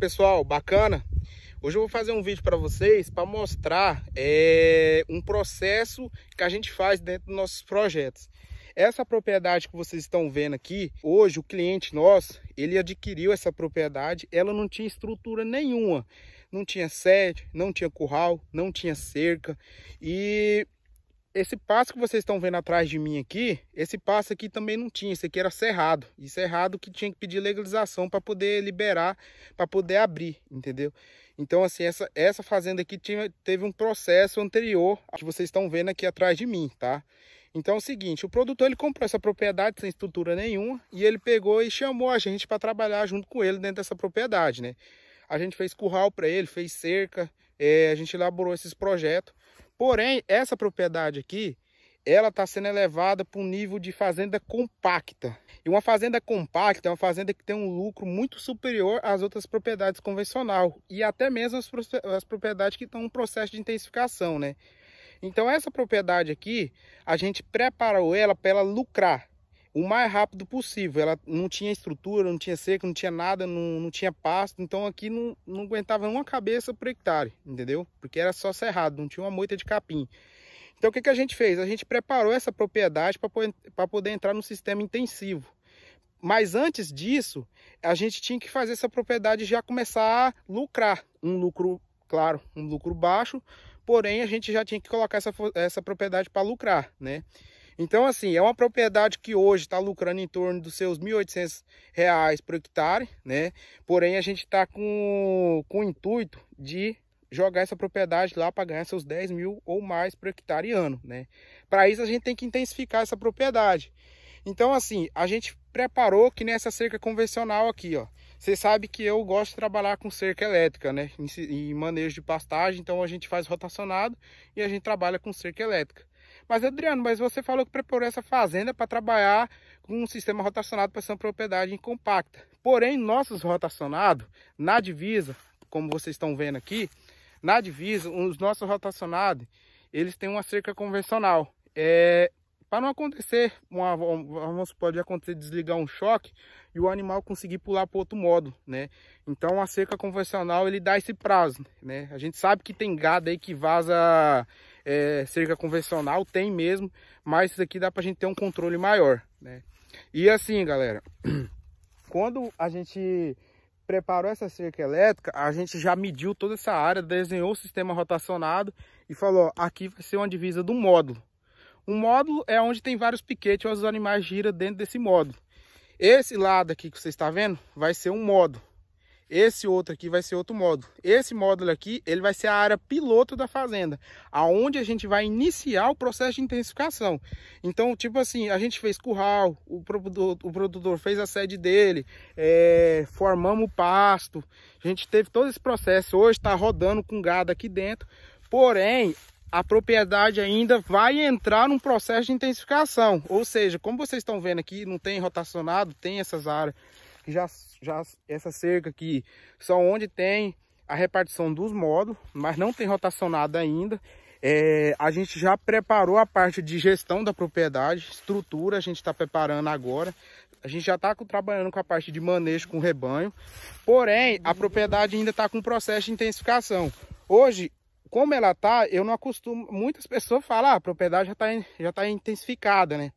pessoal, bacana? Hoje eu vou fazer um vídeo para vocês para mostrar é, um processo que a gente faz dentro dos nossos projetos. Essa propriedade que vocês estão vendo aqui, hoje o cliente nosso, ele adquiriu essa propriedade, ela não tinha estrutura nenhuma. Não tinha sede, não tinha curral, não tinha cerca e esse passo que vocês estão vendo atrás de mim aqui, esse passo aqui também não tinha, esse aqui era cerrado. E cerrado que tinha que pedir legalização para poder liberar, para poder abrir, entendeu? Então, assim, essa, essa fazenda aqui tinha, teve um processo anterior que vocês estão vendo aqui atrás de mim, tá? Então é o seguinte, o produtor ele comprou essa propriedade sem estrutura nenhuma e ele pegou e chamou a gente para trabalhar junto com ele dentro dessa propriedade, né? A gente fez curral para ele, fez cerca, é, a gente elaborou esses projetos Porém, essa propriedade aqui, ela está sendo elevada para um nível de fazenda compacta. E uma fazenda compacta é uma fazenda que tem um lucro muito superior às outras propriedades convencional e até mesmo as, as propriedades que estão em processo de intensificação, né? Então essa propriedade aqui, a gente preparou ela para ela lucrar o mais rápido possível. Ela não tinha estrutura, não tinha seco, não tinha nada, não, não tinha pasto. Então aqui não, não aguentava uma cabeça por hectare, entendeu? Porque era só cerrado, não tinha uma moita de capim. Então o que, que a gente fez? A gente preparou essa propriedade para poder, poder entrar no sistema intensivo. Mas antes disso, a gente tinha que fazer essa propriedade já começar a lucrar. Um lucro, claro, um lucro baixo, porém a gente já tinha que colocar essa, essa propriedade para lucrar, né? Então, assim, é uma propriedade que hoje está lucrando em torno dos seus R$ 1.800 por hectare, né? Porém, a gente está com, com o intuito de jogar essa propriedade lá para ganhar seus 10 mil ou mais por hectare ano, né? Para isso, a gente tem que intensificar essa propriedade. Então, assim, a gente preparou que nessa cerca convencional aqui, ó. Você sabe que eu gosto de trabalhar com cerca elétrica, né? Em, em manejo de pastagem, então a gente faz rotacionado e a gente trabalha com cerca elétrica. Mas Adriano, mas você falou que preparou essa fazenda para trabalhar com um sistema rotacionado para ser uma propriedade compacta. Porém, nossos rotacionados, na divisa, como vocês estão vendo aqui, na divisa, os nossos rotacionados, eles têm uma cerca convencional. É, para não acontecer, uma, vamos pode acontecer desligar um choque e o animal conseguir pular para outro modo, né? Então a cerca convencional ele dá esse prazo, né? A gente sabe que tem gado aí que vaza é, cerca convencional, tem mesmo, mas isso aqui dá pra gente ter um controle maior, né? E assim, galera, quando a gente preparou essa cerca elétrica, a gente já mediu toda essa área, desenhou o sistema rotacionado e falou, ó, aqui vai ser uma divisa do módulo. Um módulo é onde tem vários piquetes, onde os animais giram dentro desse módulo. Esse lado aqui que você está vendo vai ser um módulo. Esse outro aqui vai ser outro módulo. Esse módulo aqui, ele vai ser a área piloto da fazenda, aonde a gente vai iniciar o processo de intensificação. Então, tipo assim, a gente fez curral, o produtor, o produtor fez a sede dele, é, formamos o pasto, a gente teve todo esse processo. Hoje está rodando com gado aqui dentro, porém, a propriedade ainda vai entrar num processo de intensificação. Ou seja, como vocês estão vendo aqui, não tem rotacionado, tem essas áreas que já, já essa cerca aqui, só onde tem a repartição dos módulos, mas não tem rotacionado ainda. É, a gente já preparou a parte de gestão da propriedade, estrutura a gente está preparando agora. A gente já está trabalhando com a parte de manejo com rebanho, porém a propriedade ainda está com um processo de intensificação. Hoje, como ela está, eu não acostumo. Muitas pessoas falam, ah, a propriedade já está já tá intensificada, né?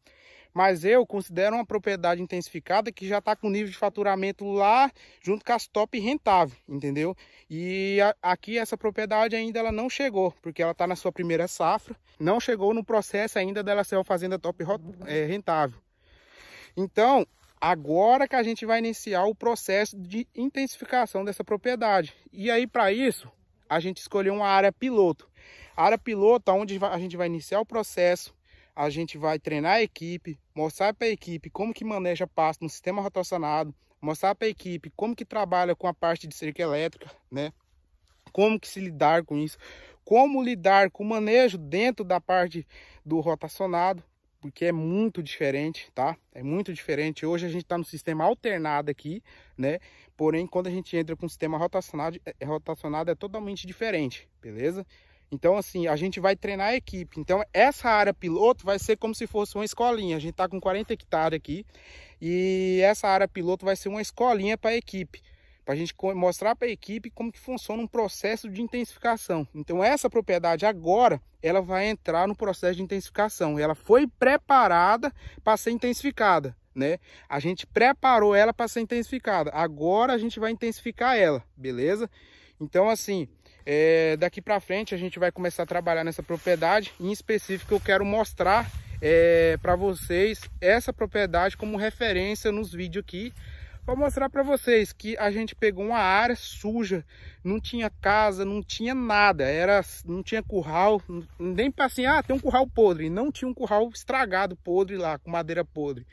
Mas eu considero uma propriedade intensificada que já está com nível de faturamento lá, junto com as top rentável, entendeu? E a, aqui essa propriedade ainda ela não chegou, porque ela está na sua primeira safra, não chegou no processo ainda dela ser uma fazenda top é, rentável. Então, agora que a gente vai iniciar o processo de intensificação dessa propriedade. E aí, para isso, a gente escolheu uma área piloto. A área piloto, onde a gente vai iniciar o processo, a gente vai treinar a equipe, mostrar para a equipe como que maneja pasto no sistema rotacionado, mostrar para a equipe como que trabalha com a parte de cerca elétrica, né? Como que se lidar com isso, como lidar com o manejo dentro da parte do rotacionado, porque é muito diferente, tá? É muito diferente. Hoje a gente está no sistema alternado aqui, né? Porém, quando a gente entra com o sistema rotacionado, é, rotacionado é totalmente diferente, beleza? Então, assim, a gente vai treinar a equipe. Então, essa área piloto vai ser como se fosse uma escolinha. A gente está com 40 hectares aqui e essa área piloto vai ser uma escolinha para a equipe. Para a gente mostrar para a equipe como que funciona um processo de intensificação. Então, essa propriedade agora, ela vai entrar no processo de intensificação. Ela foi preparada para ser intensificada. Né? A gente preparou ela para ser intensificada. Agora a gente vai intensificar ela, beleza? Então, assim, é, daqui para frente a gente vai começar a trabalhar nessa propriedade. Em específico eu quero mostrar é, para vocês essa propriedade como referência nos vídeos aqui. Vou mostrar para vocês que a gente pegou uma área suja, não tinha casa, não tinha nada, era, não tinha curral, nem para assim, ah, tem um curral podre, não tinha um curral estragado podre lá, com madeira podre,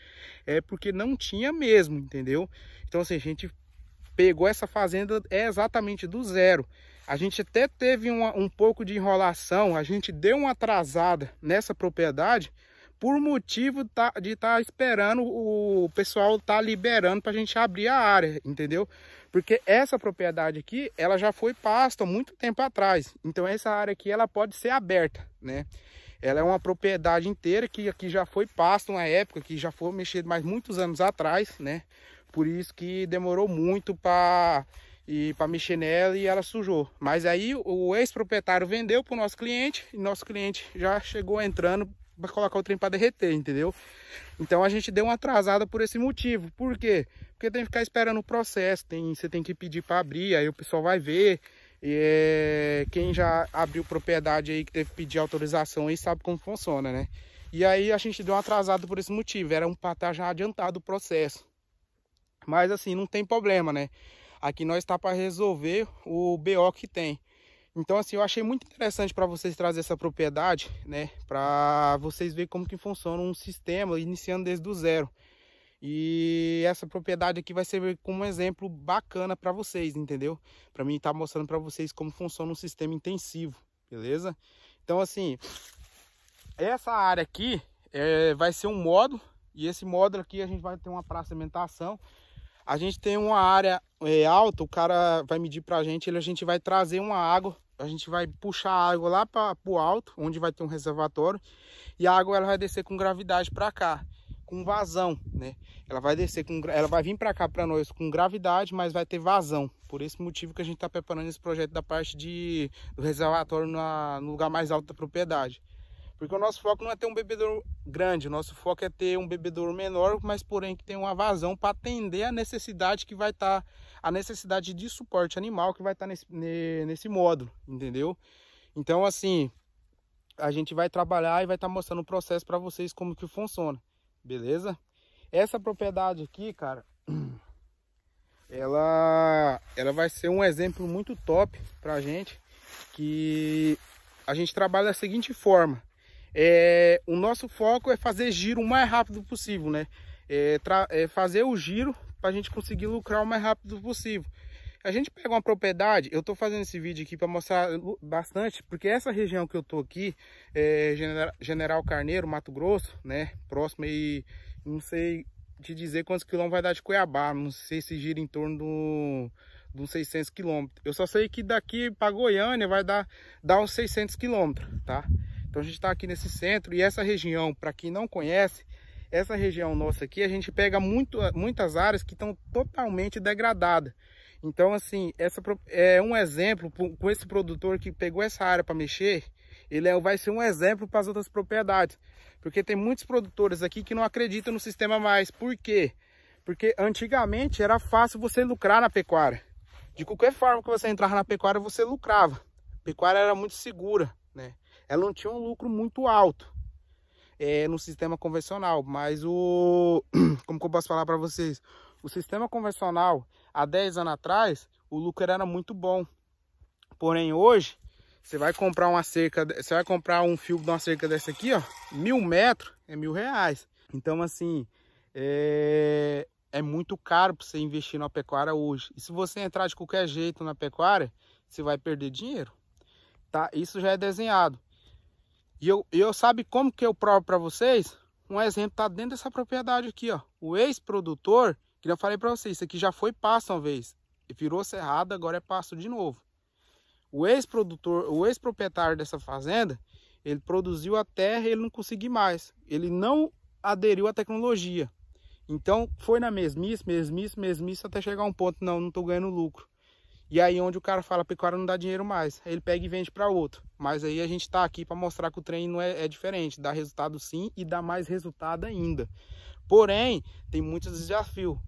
é porque não tinha mesmo, entendeu? Então assim, a gente pegou essa fazenda exatamente do zero, a gente até teve uma, um pouco de enrolação, a gente deu uma atrasada nessa propriedade por motivo tá, de estar tá esperando o pessoal tá liberando para a gente abrir a área, entendeu? Porque essa propriedade aqui, ela já foi pasta muito tempo atrás. Então essa área aqui, ela pode ser aberta, né? Ela é uma propriedade inteira que aqui já foi pasta uma época, que já foi mexido mais muitos anos atrás, né? Por isso que demorou muito para e para mexer nela e ela sujou. Mas aí o ex-proprietário vendeu para o nosso cliente e nosso cliente já chegou entrando para colocar o trem para derreter, entendeu? Então a gente deu uma atrasada por esse motivo. Por quê? Porque tem que ficar esperando o processo, tem, você tem que pedir para abrir, aí o pessoal vai ver. E é, quem já abriu propriedade aí, que teve que pedir autorização aí, sabe como funciona, né? E aí a gente deu uma atrasada por esse motivo, era um para estar tá já adiantado o processo. Mas assim, não tem problema, né? Aqui nós está para resolver o BO que tem. Então assim, eu achei muito interessante para vocês trazer essa propriedade, né? Para vocês verem como que funciona um sistema iniciando desde o zero. E essa propriedade aqui vai servir como um exemplo bacana para vocês, entendeu? Para mim estar tá mostrando para vocês como funciona um sistema intensivo, beleza? Então assim, essa área aqui é, vai ser um módulo e esse módulo aqui a gente vai ter uma praça de alimentação a gente tem uma área é, alta, o cara vai medir para a gente, a gente vai trazer uma água, a gente vai puxar a água lá para o alto, onde vai ter um reservatório, e a água ela vai descer com gravidade para cá, com vazão, né? Ela vai descer com, ela vai vir para cá para nós com gravidade, mas vai ter vazão. Por esse motivo que a gente está preparando esse projeto da parte de do reservatório na, no lugar mais alto da propriedade. Porque o nosso foco não é ter um bebedouro grande, o nosso foco é ter um bebedouro menor, mas porém que tem uma vazão para atender a necessidade que vai estar, tá, a necessidade de suporte animal que vai estar tá nesse, nesse módulo, entendeu? Então assim, a gente vai trabalhar e vai estar tá mostrando o processo para vocês como que funciona, beleza? Essa propriedade aqui, cara, ela, ela vai ser um exemplo muito top a gente, que a gente trabalha da seguinte forma é, o nosso foco é fazer giro o mais rápido possível, né? É, é fazer o giro para a gente conseguir lucrar o mais rápido possível. A gente pega uma propriedade, eu estou fazendo esse vídeo aqui para mostrar bastante, porque essa região que eu estou aqui, é General Carneiro, Mato Grosso, né? Próximo aí, não sei te dizer quantos quilômetros vai dar de Cuiabá, não sei se gira em torno do de uns 600 quilômetros. Eu só sei que daqui para Goiânia vai dar, dar uns 600 quilômetros, tá? Então a gente está aqui nesse centro e essa região, para quem não conhece, essa região nossa aqui, a gente pega muito, muitas áreas que estão totalmente degradadas. Então, assim, essa é um exemplo com esse produtor que pegou essa área para mexer, ele é, vai ser um exemplo para as outras propriedades. Porque tem muitos produtores aqui que não acreditam no sistema mais. Por quê? Porque antigamente era fácil você lucrar na pecuária. De qualquer forma que você entrava na pecuária, você lucrava. A pecuária era muito segura ela não tinha um lucro muito alto é, no sistema convencional, mas o como que eu posso falar para vocês? O sistema convencional há 10 anos atrás, o lucro era muito bom. Porém hoje, você vai comprar uma cerca, você vai comprar um fio de uma cerca dessa aqui, ó, mil metros é mil reais. Então assim, é, é muito caro para você investir na pecuária hoje. E se você entrar de qualquer jeito na pecuária, você vai perder dinheiro. Tá? Isso já é desenhado. E eu, eu sabe como que eu provo para vocês? Um exemplo tá dentro dessa propriedade aqui, ó. O ex-produtor, que eu falei para vocês, isso aqui já foi pasto uma vez. E virou cerrado, agora é pasto de novo. O ex-produtor, o ex-proprietário dessa fazenda, ele produziu a terra e ele não conseguiu mais. Ele não aderiu à tecnologia. Então foi na mesmice, mesmice, mesmice até chegar um ponto, não, não estou ganhando lucro. E aí onde o cara fala, pecuária não dá dinheiro mais. Ele pega e vende para outro. Mas aí a gente está aqui para mostrar que o trem não é, é diferente. Dá resultado sim e dá mais resultado ainda. Porém, tem muitos desafios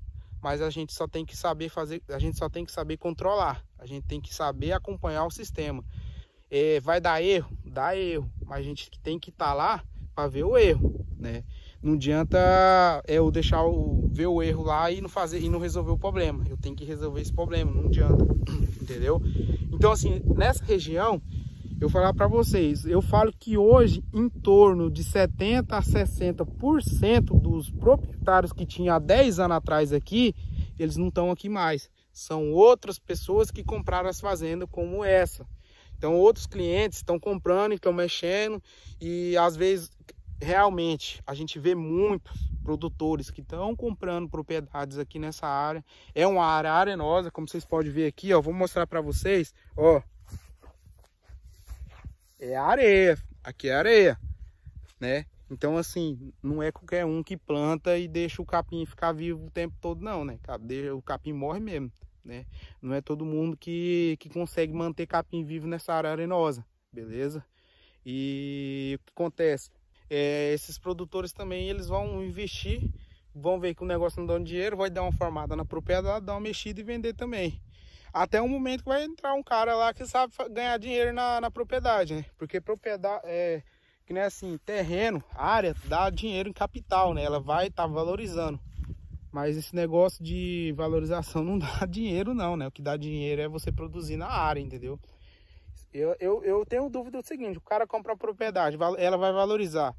mas a gente só tem que saber fazer, a gente só tem que saber controlar, a gente tem que saber acompanhar o sistema. É, vai dar erro? Dá erro, mas a gente tem que estar tá lá para ver o erro, né? Não adianta é, eu deixar o, ver o erro lá e não fazer e não resolver o problema. Eu tenho que resolver esse problema, não adianta, entendeu? Então assim, nessa região, eu falar para vocês, eu falo que hoje em torno de 70 a 60% dos proprietários que tinha há 10 anos atrás aqui, eles não estão aqui mais. São outras pessoas que compraram as fazendas como essa. Então outros clientes estão comprando, estão mexendo e às vezes realmente a gente vê muitos produtores que estão comprando propriedades aqui nessa área. É uma área arenosa, como vocês podem ver aqui, ó. Vou mostrar para vocês, ó. É areia, aqui é areia, né? Então, assim, não é qualquer um que planta e deixa o capim ficar vivo o tempo todo, não, né? O capim morre mesmo, né? Não é todo mundo que, que consegue manter capim vivo nessa área arenosa, beleza? E o que acontece? é, esses produtores também eles vão investir, vão ver que o negócio não dá um dinheiro, vai dar uma formada na propriedade, dar uma mexida e vender também. Até o um momento que vai entrar um cara lá que sabe ganhar dinheiro na, na propriedade, né? Porque propriedade é que nem assim, terreno, área dá dinheiro em capital, né? Ela vai estar tá valorizando. Mas esse negócio de valorização não dá dinheiro não, né? O que dá dinheiro é você produzir na área, entendeu? Eu, eu, eu tenho dúvida do seguinte, o cara compra a propriedade, ela vai valorizar.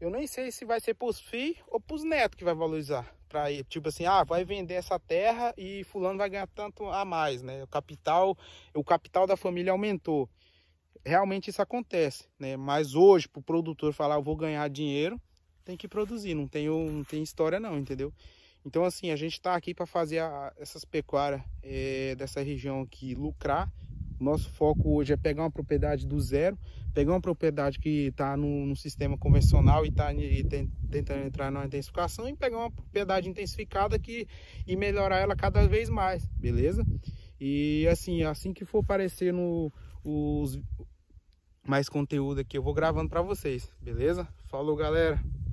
Eu nem sei se vai ser pros filhos ou pros netos que vai valorizar. Pra ir, tipo assim, ah, vai vender essa terra e fulano vai ganhar tanto a mais, né? O capital, o capital da família aumentou. Realmente isso acontece, né? Mas hoje, pro produtor falar, eu vou ganhar dinheiro, tem que produzir, não tem, não tem história não, entendeu? Então, assim, a gente tá aqui para fazer a, essas pecuárias é, dessa região aqui lucrar nosso foco hoje é pegar uma propriedade do zero, pegar uma propriedade que está no, no, sistema convencional e está tentando entrar na intensificação e pegar uma propriedade intensificada que, e melhorar ela cada vez mais, beleza? E assim, assim que for aparecer no, os, mais conteúdo aqui, eu vou gravando para vocês, beleza? Falou, galera!